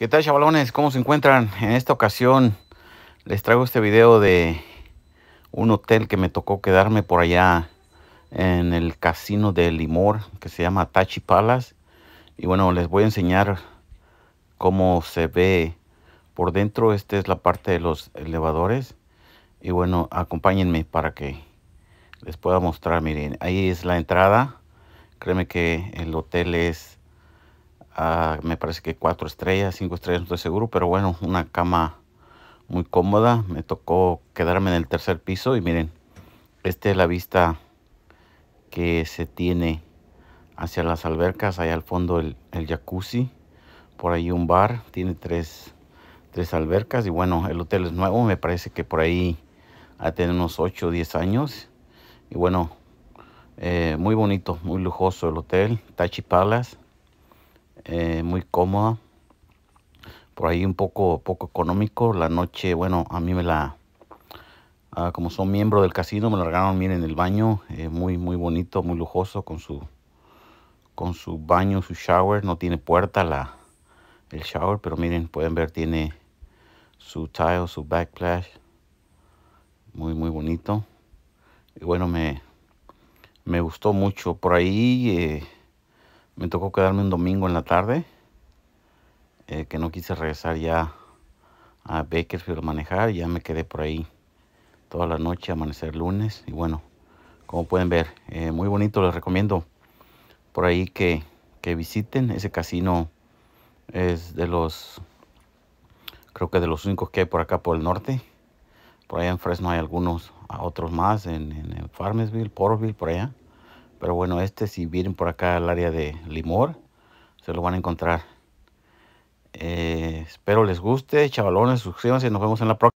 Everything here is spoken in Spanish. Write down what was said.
¿Qué tal chavalones? ¿Cómo se encuentran? En esta ocasión les traigo este video de un hotel que me tocó quedarme por allá en el casino de Limor que se llama Tachi Palace. Y bueno, les voy a enseñar cómo se ve por dentro. Esta es la parte de los elevadores. Y bueno, acompáñenme para que les pueda mostrar. Miren, ahí es la entrada. Créeme que el hotel es me parece que cuatro estrellas, cinco estrellas, no estoy seguro, pero bueno, una cama muy cómoda. Me tocó quedarme en el tercer piso y miren, esta es la vista que se tiene hacia las albercas. Allá al fondo el, jacuzzi, por ahí un bar, tiene tres, albercas y bueno, el hotel es nuevo, me parece que por ahí a tener unos 8 o 10 años. Y bueno, eh, muy bonito, muy lujoso el hotel, Tachi Palace. Eh, muy cómoda. Por ahí un poco, poco económico. La noche, bueno, a mí me la... Ah, como son miembro del casino, me regalaron, miren, el baño. Eh, muy, muy bonito, muy lujoso con su, con su baño, su shower. No tiene puerta la, el shower, pero miren, pueden ver, tiene su tile, su backplash... Muy, muy bonito. Y bueno, me, me gustó mucho. Por ahí... Eh, me tocó quedarme un domingo en la tarde, eh, que no quise regresar ya a Bakersfield a manejar, ya me quedé por ahí toda la noche, amanecer lunes, y bueno, como pueden ver, eh, muy bonito, les recomiendo por ahí que, visiten, ese casino es de los, creo que de los únicos que hay por acá por el norte, por allá en Fresno hay algunos, otros más, en, en, Farmersville, por allá, pero bueno, este si vienen por acá al área de Limor, se lo van a encontrar. Eh, espero les guste, chavalones, suscríbanse y nos vemos en la próxima.